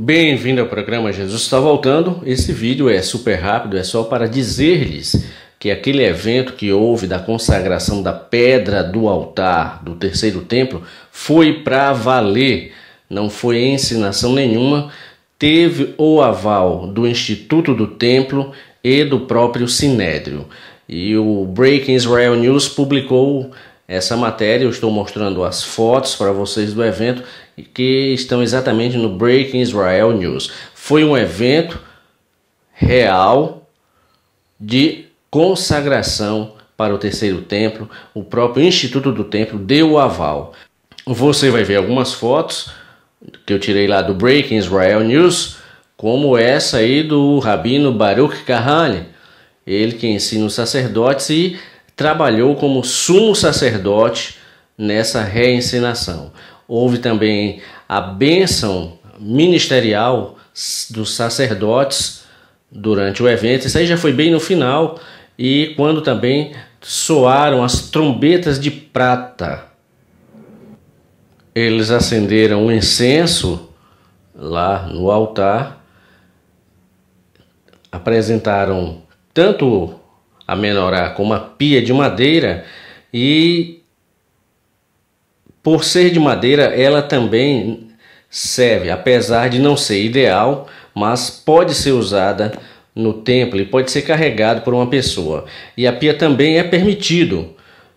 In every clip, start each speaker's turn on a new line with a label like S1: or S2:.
S1: Bem-vindo ao programa Jesus está voltando. Esse vídeo é super rápido, é só para dizer-lhes que aquele evento que houve da consagração da pedra do altar do terceiro templo foi para valer, não foi ensinação nenhuma, teve o aval do Instituto do Templo e do próprio Sinédrio. E o Breaking Israel News publicou essa matéria. Eu estou mostrando as fotos para vocês do evento que estão exatamente no Breaking Israel News. Foi um evento real de consagração para o terceiro templo. O próprio Instituto do Templo deu o aval. Você vai ver algumas fotos que eu tirei lá do Breaking Israel News, como essa aí do rabino Baruch Kahane, ele que ensina os sacerdotes e trabalhou como sumo sacerdote nessa reencenação. Houve também a bênção ministerial dos sacerdotes durante o evento. Isso aí já foi bem no final e quando também soaram as trombetas de prata. Eles acenderam um incenso lá no altar, apresentaram tanto a menorá com uma pia de madeira e por ser de madeira, ela também serve, apesar de não ser ideal, mas pode ser usada no templo e pode ser carregado por uma pessoa. E a pia também é permitido,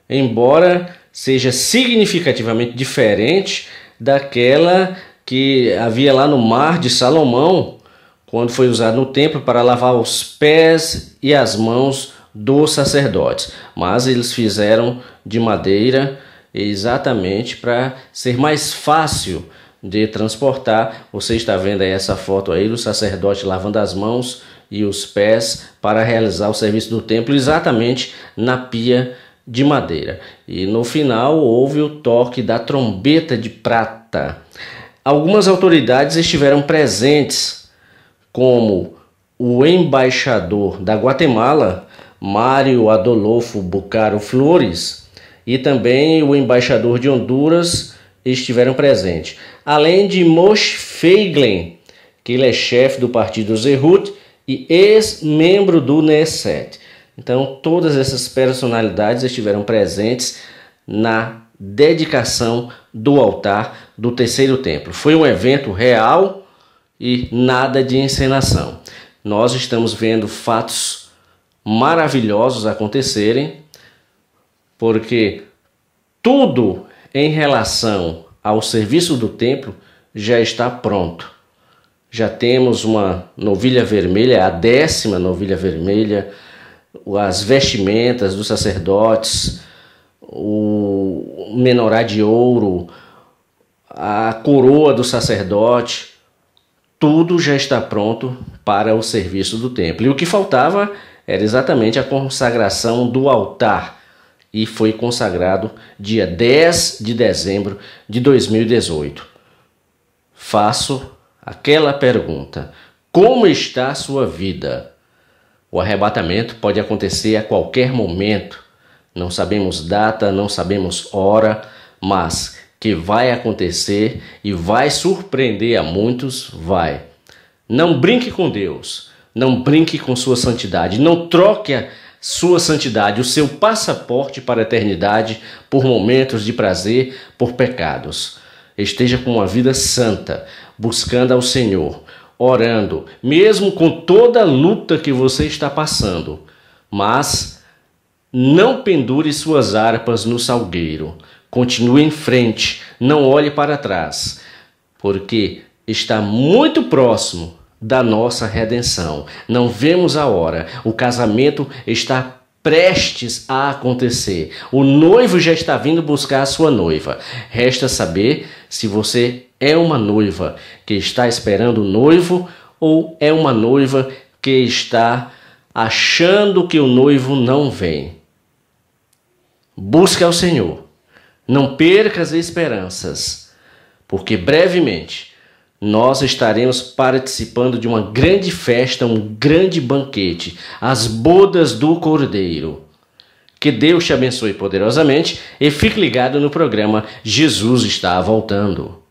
S1: embora seja significativamente diferente daquela que havia lá no mar de Salomão, quando foi usado no templo para lavar os pés e as mãos dos sacerdotes, mas eles fizeram de madeira exatamente para ser mais fácil de transportar. Você está vendo aí essa foto aí do sacerdote lavando as mãos e os pés para realizar o serviço do templo exatamente na pia de madeira. E no final houve o toque da trombeta de prata. Algumas autoridades estiveram presentes, como o embaixador da Guatemala, Mário Adolfo Bucaro Flores, e também o embaixador de Honduras estiveram presentes. Além de Moshe Feiglen, que ele é chefe do partido Zerut e ex-membro do Neset. Então, todas essas personalidades estiveram presentes na dedicação do altar do terceiro templo. Foi um evento real e nada de encenação. Nós estamos vendo fatos maravilhosos acontecerem, porque tudo em relação ao serviço do templo já está pronto. Já temos uma novilha vermelha, a décima novilha vermelha, as vestimentas dos sacerdotes, o menorá de ouro, a coroa do sacerdote, tudo já está pronto para o serviço do templo. E o que faltava era exatamente a consagração do altar e foi consagrado dia 10 de dezembro de 2018. Faço aquela pergunta: como está a sua vida? O arrebatamento pode acontecer a qualquer momento. Não sabemos data, não sabemos hora, mas que vai acontecer e vai surpreender a muitos, vai. Não brinque com Deus. Não brinque com sua santidade. Não troque a sua santidade, o seu passaporte para a eternidade, por momentos de prazer, por pecados. Esteja com uma vida santa, buscando ao Senhor, orando, mesmo com toda a luta que você está passando. Mas não pendure suas harpas no salgueiro. Continue em frente, não olhe para trás, porque está muito próximo da nossa redenção. Não vemos a hora. O casamento está prestes a acontecer. O noivo já está vindo buscar a sua noiva. Resta saber se você é uma noiva que está esperando o noivo ou é uma noiva que está achando que o noivo não vem. Busca ao Senhor. Não percas esperanças, porque brevemente nós estaremos participando de uma grande festa, um grande banquete, as bodas do Cordeiro. Que Deus te abençoe poderosamente e fique ligado no programa Jesus está voltando.